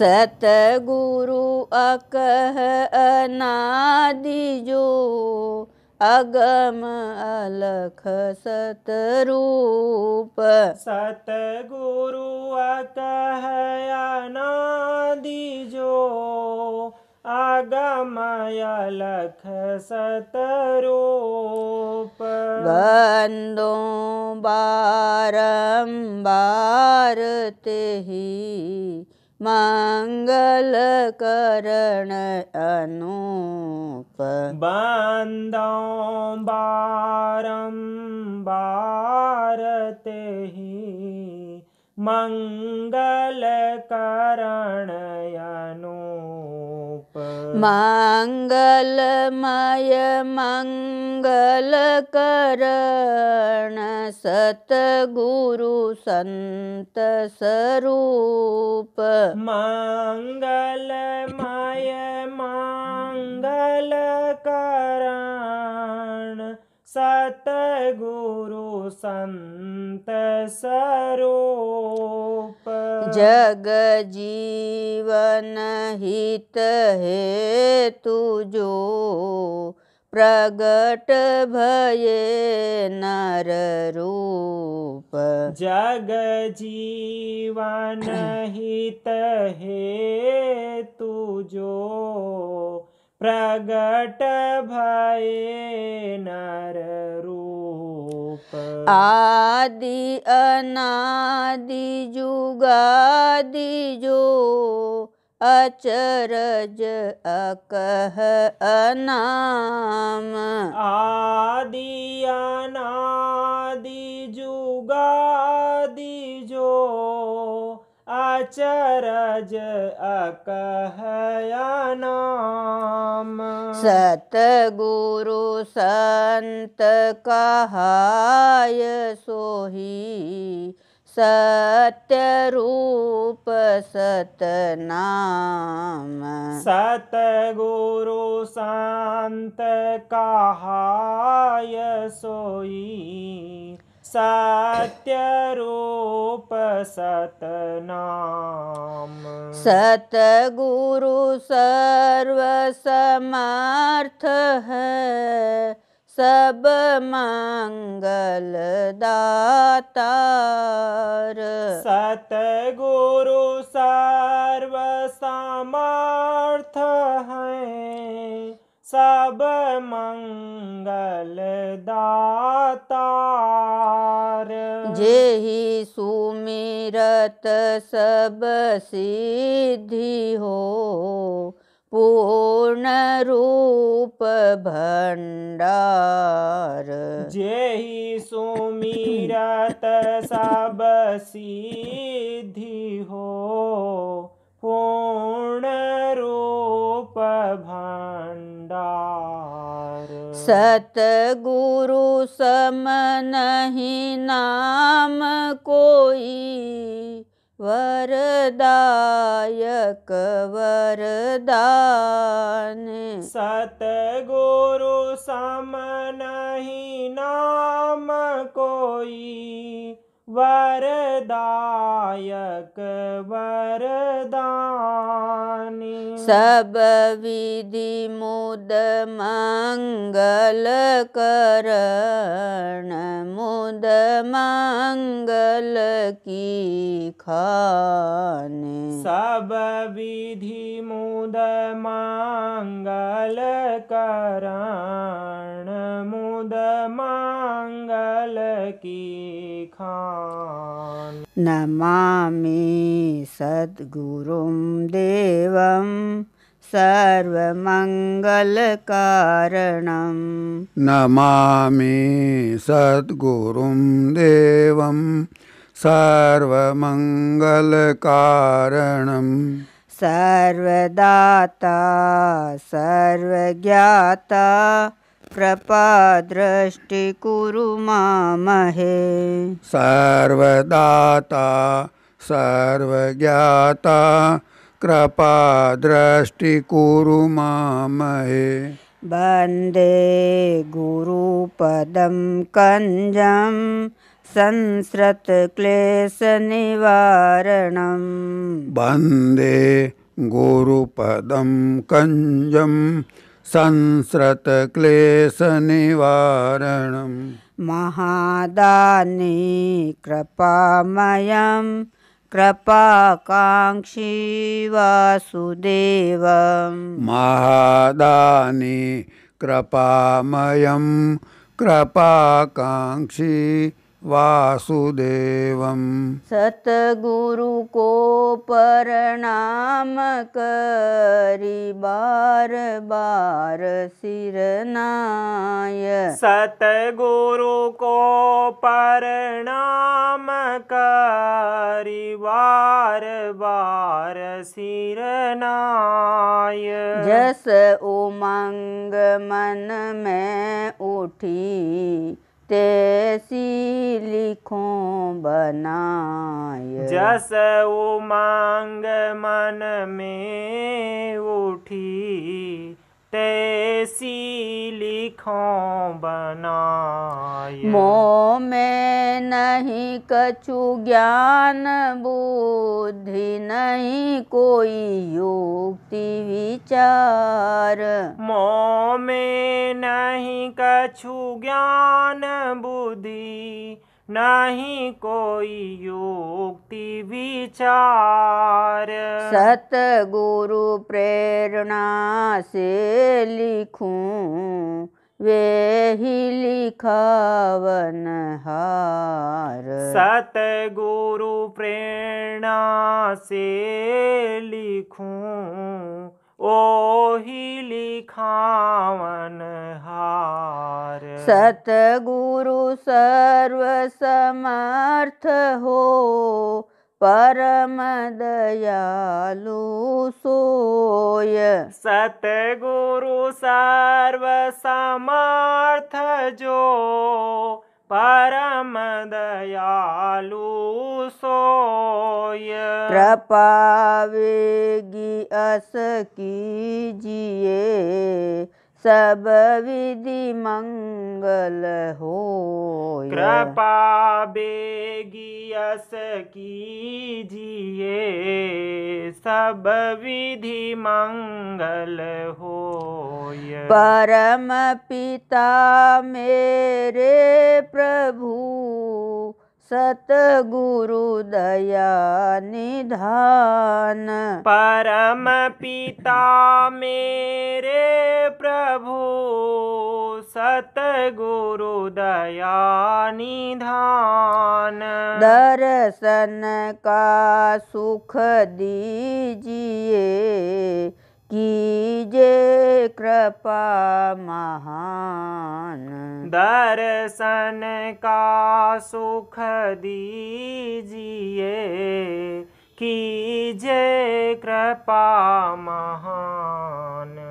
सतगुरु अकह अनादि जो अगम अलख सतरूप सतगुरु अकह अनादि जो अलख सतरूप बन्दो बारम्बार तेहि मङ्गल कर्ण अनुप बारं वारते मङ्गल कर्णयनु मङ्गलमय मङ्गलकरण सतगुरु सन्तस्वरूप मङ्गलमय मङ्गलकरण सतगुरु सरूप जग हित हे तुजो प्रगट भये रूप जग नर जीवन जगजीवनहित हे तुजो प्रगट भये नर रूप आदि अनादि जुगादि जो अचरज अकह अनाम आदि अनादि जुगादि जो अकहया नाम सत गुरु सन्त कहाय सोही सत्यरूप गुरु सतगुरु सन्त सोही सत्यरूप सतगुरु सर्समर्थ है सब सतगुरु दाता सतगुरुर्थ है समङ्गल दाता जे ही सुमिरत सब सिद्धि हो पूर्ण रूप भंडार जे ही सुमिरत सब सिद्धि सत गुरु सम नहीं नाम कोई वरदायक वरदान सत गुरु सम नहीं नाम कोई वरदायक वरदानि सबविधि विधि मोद मङ्गलकर मोद मङ्गल कीखनि मुद की खान नमामि सद्गुरुं देवं सर्वमङ्गलकारणं नमामि सद्गुरुं देवं सर्वमङ्गलकारणम् सर्वदाता सर्वज्ञाता कृपादृष्टि कुरु मामहे सर्वदाता सर्वज्ञाता कृपादृष्टि कुरु मामहे वन्दे गुरुपदं कञ्जं संसृतक्लेशनिवारणं वन्दे गुरुपदं कञ्जम् संस्रतक्लेशनिवारणं महादाने कृपामयं कृपाकाङ्क्षी वसुदेव महादाने कृपामयं कृपाकाङ्क्षी वासुदेवं वासुदेवा बार प्रणामकरनाय सतगुरुको करि बार बार सिरनाय जस मन में उठी तैसी लिखों बनाय जस उमांग मन में उठी तैसी बना बनाए मो में नहीं कछु ज्ञान बुद्धि नहीं कोई युक्ति विचार मो में नहीं कछु ज्ञान बुद्धि नहीं कोई युक्ति विचार सतगुरु प्रेरणा से लिखूं वे ही लिखावन हार सतगुरु प्रेरणा से लिखूं ओ ही लिखावन हार सर्व समर्थ हो म दयालु सोय सतगुरु परम दयालु सोय प्रे अस की जिए सब विधि मंगल हो कृपा बेगियस कीजिए सब विधि मंगल हो परम पिता मेरे प्रभु निधान परम पिता मेरे प्रभु निधान दर्शन का सुख दीजिए कीजे कृपा महान दर्शन का सुख दीजिए कीजे कृपा महान